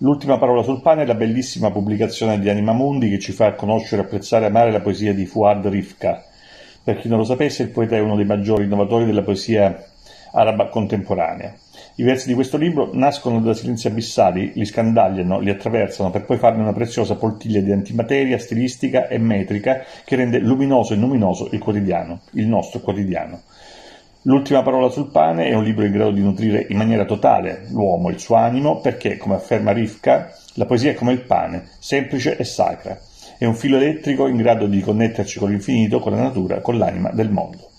L'ultima parola sul pane è la bellissima pubblicazione di Anima Mundi che ci fa conoscere, apprezzare e amare la poesia di Fuad Rifka. Per chi non lo sapesse, il poeta è uno dei maggiori innovatori della poesia araba contemporanea. I versi di questo libro nascono da silenzi abissali, li scandagliano, li attraversano per poi farne una preziosa poltiglia di antimateria stilistica e metrica che rende luminoso e luminoso il quotidiano, il nostro quotidiano. L'ultima parola sul pane è un libro in grado di nutrire in maniera totale l'uomo, il suo animo, perché, come afferma Rifka, la poesia è come il pane, semplice e sacra. È un filo elettrico in grado di connetterci con l'infinito, con la natura, con l'anima del mondo.